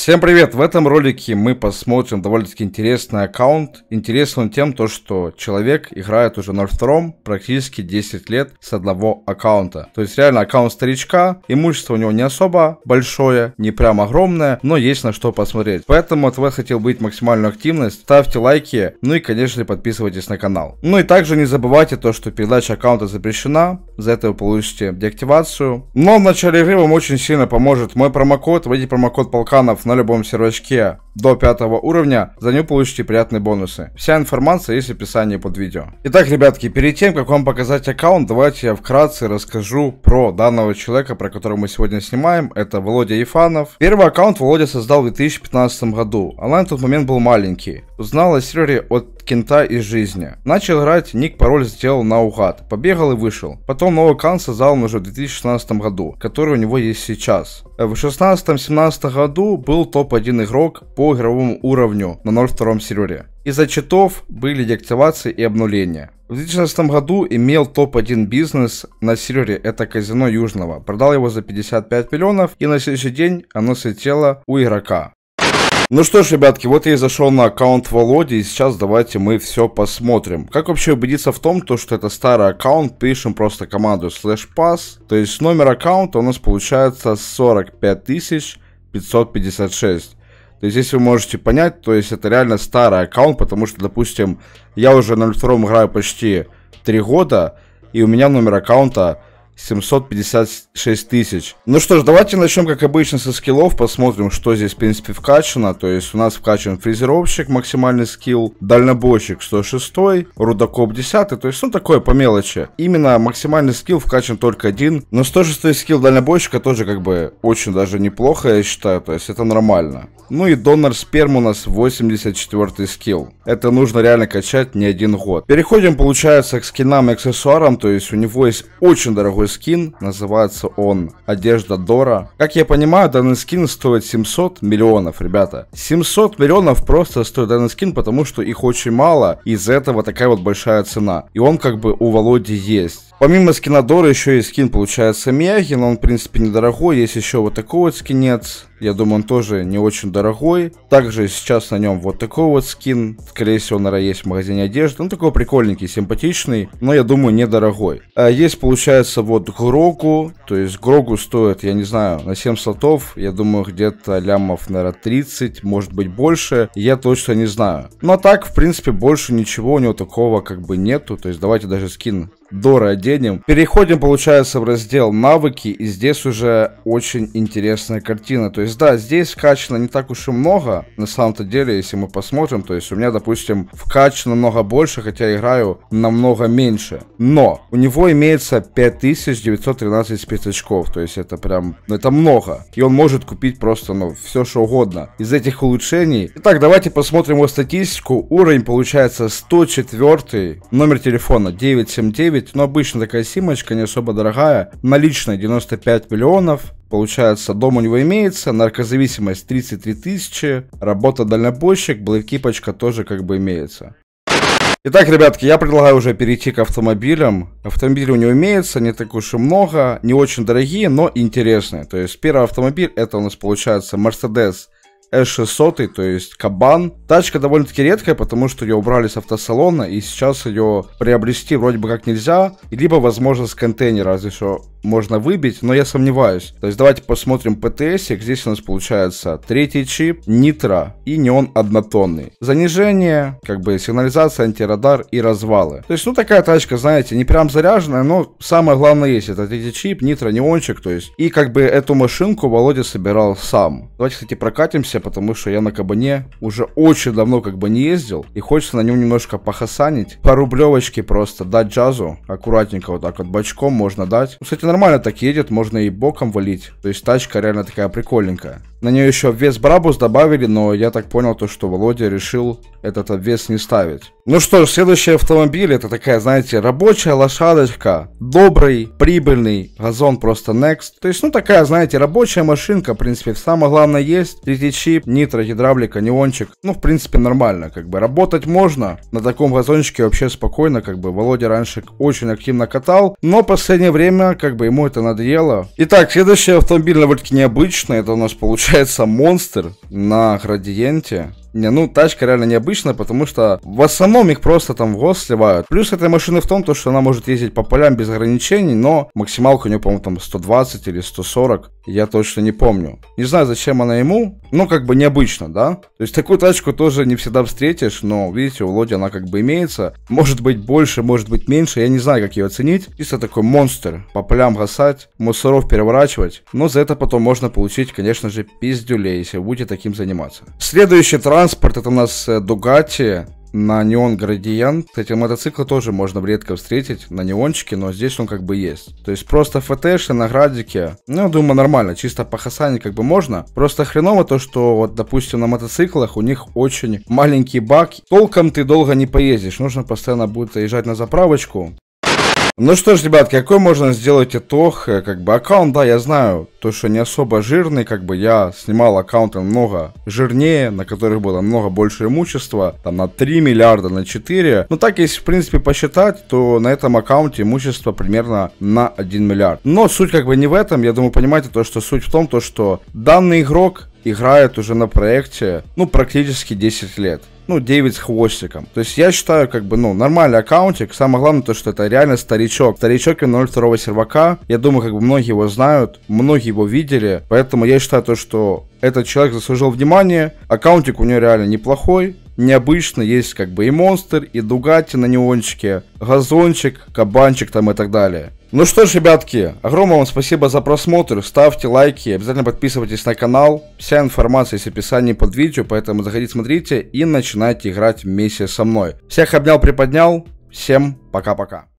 Всем привет! В этом ролике мы посмотрим довольно-таки интересный аккаунт. Интересен он тем, то, что человек играет уже на втором практически 10 лет с одного аккаунта. То есть реально аккаунт старичка, имущество у него не особо большое, не прям огромное, но есть на что посмотреть. Поэтому от вас хотел быть максимальную активность, ставьте лайки, ну и конечно подписывайтесь на канал. Ну и также не забывайте то, что передача аккаунта запрещена, за это вы получите деактивацию. Но в начале игры вам очень сильно поможет мой промокод, вводите промокод Полканов на любом сервачке до пятого уровня, за нее получите приятные бонусы. Вся информация есть в описании под видео. Итак, ребятки, перед тем, как вам показать аккаунт, давайте я вкратце расскажу про данного человека, про которого мы сегодня снимаем. Это Володя Ефанов. Первый аккаунт Володя создал в 2015 году. Онлайн в тот момент был маленький. Узнал о сервере от кента из жизни. Начал играть, ник, пароль сделал наугад. Побегал и вышел. Потом новый аккаунт создал он уже в 2016 году, который у него есть сейчас. В 2016-2017 году был топ-1 игрок по игровому уровню на 0.2 сервере. Из-за читов были деактивации и обнуления. В 2016 году имел топ-1 бизнес на сервере, это казино Южного. Продал его за 55 миллионов и на следующий день оно слетело у игрока. Ну что ж, ребятки, вот я и зашел на аккаунт Володи, и сейчас давайте мы все посмотрим. Как вообще убедиться в том, то, что это старый аккаунт, пишем просто команду slash pass, то есть номер аккаунта у нас получается 45 556. То есть, если вы можете понять, то есть это реально старый аккаунт, потому что, допустим, я уже на 02 играю почти 3 года, и у меня номер аккаунта 756 тысяч. Ну что ж, давайте начнем, как обычно, со скиллов. Посмотрим, что здесь, в принципе, вкачано. То есть у нас вкачан фрезеровщик, максимальный скилл, дальнобойщик 106, рудокоп 10. То есть, ну, такое по мелочи. Именно максимальный скилл вкачан только один. Но 106 скилл дальнобойщика тоже, как бы, очень даже неплохо, я считаю. То есть это нормально. Ну и донор сперм у нас 84 скилл. Это нужно реально качать не один год. Переходим, получается, к скинам и аксессуарам. То есть у него есть очень дорогой скин. Называется он Одежда Дора. Как я понимаю, данный скин стоит 700 миллионов, ребята. 700 миллионов просто стоит данный скин, потому что их очень мало. Из-за этого такая вот большая цена. И он как бы у Володи есть. Помимо скина Дора еще и скин получается но Он, в принципе, недорогой. Есть еще вот такой вот скинец. Я думаю, он тоже не очень дорогой. Также сейчас на нем вот такой вот скин. Скорее всего, наверное, есть в магазине одежды. Он ну, такой прикольненький, симпатичный, но, я думаю, недорогой. А есть, получается, вот Грогу. То есть Грогу стоит, я не знаю, на 7 слотов. Я думаю, где-то лямов, наверное, 30, может быть, больше. Я точно не знаю. Но так, в принципе, больше ничего у него такого как бы нету. То есть давайте даже скин Дора оденем. Переходим, получается, в раздел навыки, и здесь уже очень интересная картина. То есть, да, здесь вкачано не так уж и много, на самом-то деле, если мы посмотрим, то есть у меня, допустим, вкачано намного больше, хотя играю намного меньше. Но у него имеется 5913 спецочков, то есть это прям, ну это много. И он может купить просто, ну, все что угодно из этих улучшений. Итак, давайте посмотрим его статистику. Уровень получается 104, номер телефона 979 9, но обычно такая симочка, не особо дорогая. Наличная 95 миллионов, Получается, дом у него имеется, наркозависимость 33 тысячи, работа дальнобойщик, блэкипочка тоже как бы имеется. Итак, ребятки, я предлагаю уже перейти к автомобилям. Автомобили у него имеется, не так уж и много, не очень дорогие, но интересные. То есть первый автомобиль это у нас получается Mercedes E600, э, то есть кабан. Тачка довольно-таки редкая, потому что ее убрали с автосалона, и сейчас ее приобрести вроде бы как нельзя, либо, возможно, с контейнера, разве что можно выбить, но я сомневаюсь. То есть давайте посмотрим ПТС. Здесь у нас получается третий чип, нитро и неон однотонный. Занижение, как бы сигнализация, антирадар и развалы. То есть, ну такая тачка, знаете, не прям заряженная, но самое главное есть. Это третий чип, нитро, неончик, то есть. И как бы эту машинку Володя собирал сам. Давайте, кстати, прокатимся, потому что я на кабане уже очень давно как бы не ездил. И хочется на нем немножко похасанить. По рублевочке просто дать джазу. Аккуратненько вот так вот бочком можно дать. Кстати, нормально так едет, можно и боком валить. То есть тачка реально такая прикольненькая. На нее еще обвес Брабус добавили, но я так понял, то, что Володя решил этот обвес не ставить. Ну что ж, следующий автомобиль это такая, знаете, рабочая лошадочка. Добрый, прибыльный, газон просто next. То есть, ну такая, знаете, рабочая машинка, в принципе, самое главное есть. Третий чип, нитро, гидравлика, неончик. Ну, в принципе, нормально, как бы. Работать можно. На таком газончике вообще спокойно, как бы. Володя раньше очень активно катал, но последнее время, как бы, ему это надоело. Итак, следующий автомобиль довольно-таки необычный. Это у нас получается получается монстр на градиенте. Не, ну, тачка реально необычная, потому что в основном их просто там в гос сливают. Плюс этой машины в том, то, что она может ездить по полям без ограничений, но максималка у нее, по-моему, там 120 или 140. Я точно не помню. Не знаю, зачем она ему, но как бы необычно, да? То есть такую тачку тоже не всегда встретишь, но, видите, у Лоди она как бы имеется. Может быть больше, может быть меньше, я не знаю, как ее оценить. Чисто такой монстр, по полям гасать, мусоров переворачивать. Но за это потом можно получить, конечно же, пиздюлей, если будете таким заниматься. Следующий транспорт, это у нас э, Дугати на неон градиент. Кстати, мотоциклы тоже можно редко встретить на неончике, но здесь он как бы есть. То есть просто ФТши на градике, ну, думаю, нормально, чисто по Хасане как бы можно. Просто хреново то, что вот, допустим, на мотоциклах у них очень маленький бак. Толком ты долго не поездишь, нужно постоянно будет заезжать на заправочку. Ну что ж, ребят, какой можно сделать итог? Э, как бы аккаунт, да, я знаю, то, что не особо жирный, как бы я снимал аккаунты много жирнее, на которых было много больше имущества, там на 3 миллиарда, на 4. Но ну так, если в принципе посчитать, то на этом аккаунте имущество примерно на 1 миллиард. Но суть как бы не в этом, я думаю, понимаете, то, что суть в том, то, что данный игрок играет уже на проекте, ну, практически 10 лет ну, 9 с хвостиком. То есть я считаю, как бы, ну, нормальный аккаунтик. Самое главное то, что это реально старичок. Старичок и 02 сервака. Я думаю, как бы многие его знают, многие его видели. Поэтому я считаю то, что этот человек заслужил внимание. Аккаунтик у него реально неплохой необычно. Есть как бы и монстр, и Дугати на неончике, газончик, кабанчик там и так далее. Ну что ж, ребятки, огромное вам спасибо за просмотр, ставьте лайки, обязательно подписывайтесь на канал. Вся информация есть в описании под видео, поэтому заходите, смотрите и начинайте играть вместе со мной. Всех обнял, приподнял, всем пока-пока.